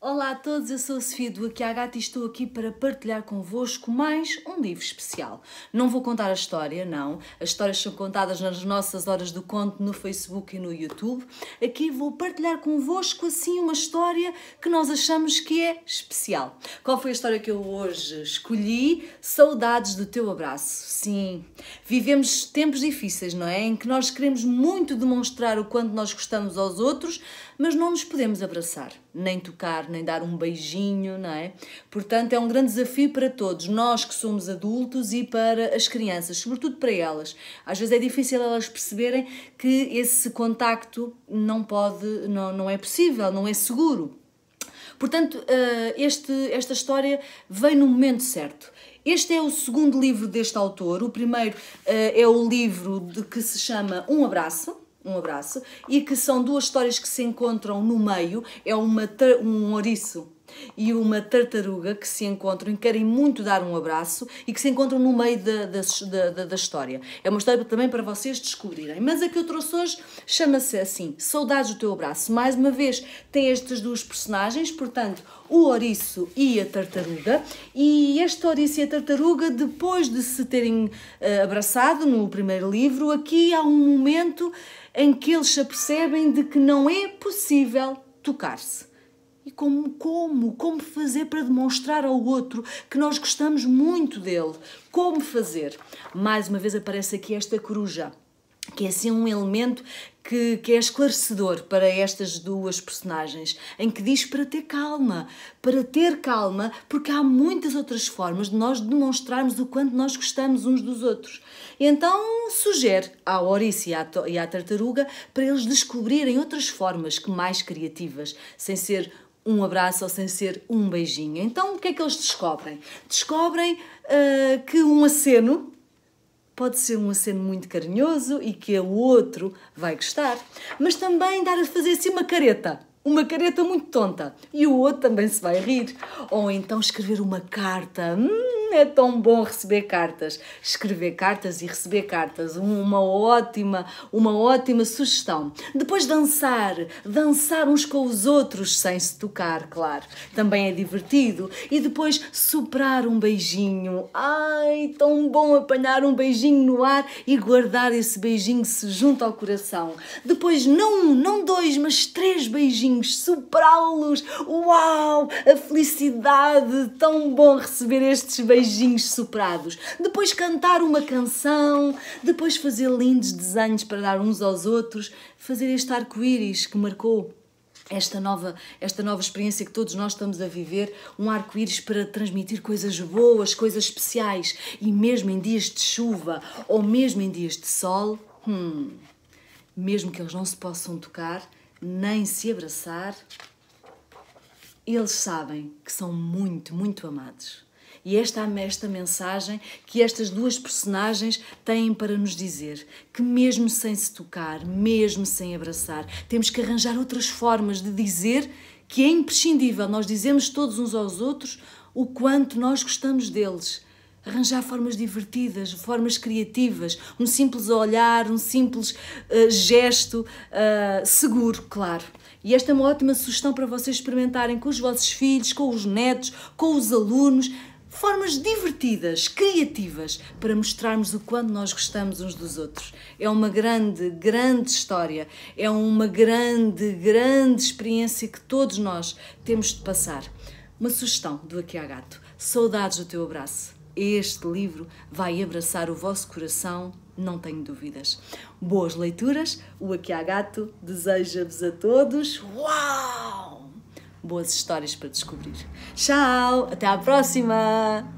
Olá a todos, eu sou a Sofia do Aquiagata e estou aqui para partilhar convosco mais um livro especial. Não vou contar a história, não. As histórias são contadas nas nossas horas do conto no Facebook e no YouTube. Aqui vou partilhar convosco assim uma história que nós achamos que é especial. Qual foi a história que eu hoje escolhi? Saudades do teu abraço. Sim, vivemos tempos difíceis, não é? Em que nós queremos muito demonstrar o quanto nós gostamos aos outros, mas não nos podemos abraçar nem tocar, nem dar um beijinho, não é? Portanto, é um grande desafio para todos, nós que somos adultos e para as crianças, sobretudo para elas. Às vezes é difícil elas perceberem que esse contacto não pode, não, não é possível, não é seguro. Portanto, eh, este, esta história vem no momento certo. Este é o segundo livro deste autor. O primeiro eh, é o livro de que se chama Um Abraço, um abraço, e que são duas histórias que se encontram no meio, é uma, um ouriço e uma tartaruga que se encontram e querem muito dar um abraço e que se encontram no meio da, da, da, da história. É uma história também para vocês descobrirem. Mas a que eu trouxe hoje chama-se assim: Saudades do Teu Abraço. Mais uma vez, tem estas duas personagens, portanto, o ouriço e a tartaruga. E este ouriço e a tartaruga, depois de se terem uh, abraçado no primeiro livro, aqui há um momento em que eles se apercebem de que não é possível tocar-se. E como, como, como fazer para demonstrar ao outro que nós gostamos muito dele? Como fazer? Mais uma vez aparece aqui esta coruja, que é assim um elemento que, que, é esclarecedor para estas duas personagens, em que diz para ter calma, para ter calma, porque há muitas outras formas de nós demonstrarmos o quanto nós gostamos uns dos outros. E então sugere à Ourice e à, e à Tartaruga para eles descobrirem outras formas que mais criativas, sem ser um abraço ou sem ser um beijinho. Então o que é que eles descobrem? Descobrem uh, que um aceno pode ser um aceno muito carinhoso e que o outro vai gostar, mas também dar a fazer assim uma careta. Uma careta muito tonta e o outro também se vai rir. Ou então escrever uma carta. Hum, é tão bom receber cartas, escrever cartas e receber cartas, uma ótima, uma ótima sugestão. Depois dançar, dançar uns com os outros sem se tocar, claro, também é divertido. E depois soprar um beijinho, ai, tão bom apanhar um beijinho no ar e guardar esse beijinho se junto ao coração. Depois não um, não dois, mas três beijinhos, soprá-los, uau, a felicidade, tão bom receber estes beijinhos beijinhos soprados, depois cantar uma canção, depois fazer lindos desenhos para dar uns aos outros, fazer este arco-íris que marcou esta nova, esta nova experiência que todos nós estamos a viver, um arco-íris para transmitir coisas boas, coisas especiais. E mesmo em dias de chuva ou mesmo em dias de sol, hum, mesmo que eles não se possam tocar, nem se abraçar, eles sabem que são muito, muito amados. E esta é esta mensagem que estas duas personagens têm para nos dizer: que mesmo sem se tocar, mesmo sem abraçar, temos que arranjar outras formas de dizer que é imprescindível nós dizemos todos uns aos outros o quanto nós gostamos deles. Arranjar formas divertidas, formas criativas, um simples olhar, um simples uh, gesto uh, seguro, claro. E esta é uma ótima sugestão para vocês experimentarem com os vossos filhos, com os netos, com os alunos formas divertidas, criativas, para mostrarmos o quanto nós gostamos uns dos outros. É uma grande, grande história, é uma grande, grande experiência que todos nós temos de passar. Uma sugestão do Aqui a Gato: Saudades do teu abraço. Este livro vai abraçar o vosso coração, não tenho dúvidas. Boas leituras, o Aqui a Gato deseja-vos a todos. Uau! boas histórias para descobrir. Tchau, até à próxima!